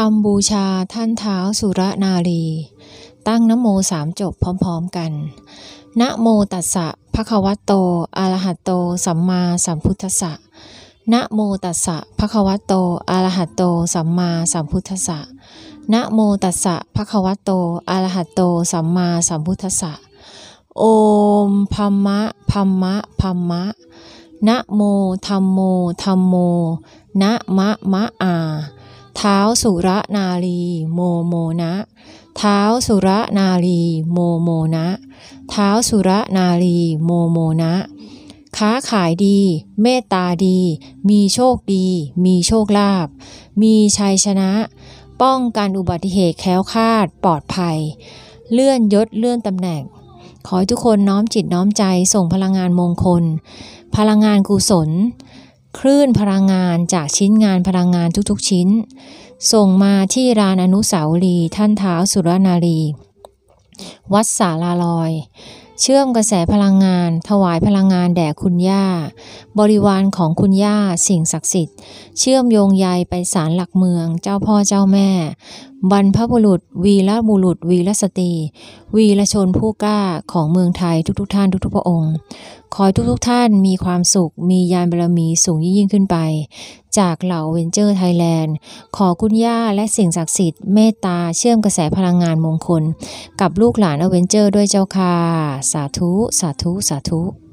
ทำบูชาท่านเท้าสุรนารีตั้งนโมสามจบพร้อม ๆกันนะโมตัสสะภะคะวะโตอะระหะโต สัมมาสัมพุทธัสสะนะโมตัสสะภะคะวะโตอะระหะโต สัมมาสัมพุทธัสสะนะโมตัสสะภะคะวะโตอะระหะโต สัมมาสัมพุทธัสสะโอมพัมมะพัมมะพัมมะนะโมธรรมโมธรรมโมนะมะมะอาเท้าสุรนารีโมโมนะ เท้าสุรนารีโมโมนะ เท้าสุรนารีโมโมนะค้าขายดี เมตตาดี มีโชคดี มีโชคลาภ มีชัยชนะ ป้องกันอุบัติเหตุแค้วคาดปลอดภัย เลื่อนยศเลื่อนตำแหน่ง ขอให้ทุกคนน้อมจิตน้อมใจส่งพลังงานมงคล พลังงานกุศลคลื่นพลังงานจากชิ้นงานพลังงานทุกๆชิ้น ส่งมาที่รานอนุสาวรีย์ท่านเท้าสุรนารีวัดสาลาลอย เชื่อมกระแสพลังงาน ถวายพลังงานแด่คุณย่าบริวารของคุณย่าสิ่งศักดิ์สิทธิ์ เชื่อมโยงใยไปสารหลักเมืองเจ้าพ่อเจ้าแม่ บรรพบุรุษ วีรบุรุษ วีรสตรี วีรชนผู้กล้าของเมืองไทยทุกๆท่านทุกๆพระองค์ขอให้ทุกทุกท่านมีความสุขมียานบารมีสูงยิ่งขึ้นไป จากเหล่าเวนเจอร์ไทยแลนด์ขอคุณย่าและสิ่งศักดิ์สิทธิ์เมตตาเชื่อมกระแสพลังงานมงคล กับลูกหลานอเวนเจอร์ด้วยเจ้าค่ะสาธุ สาธุสาธุ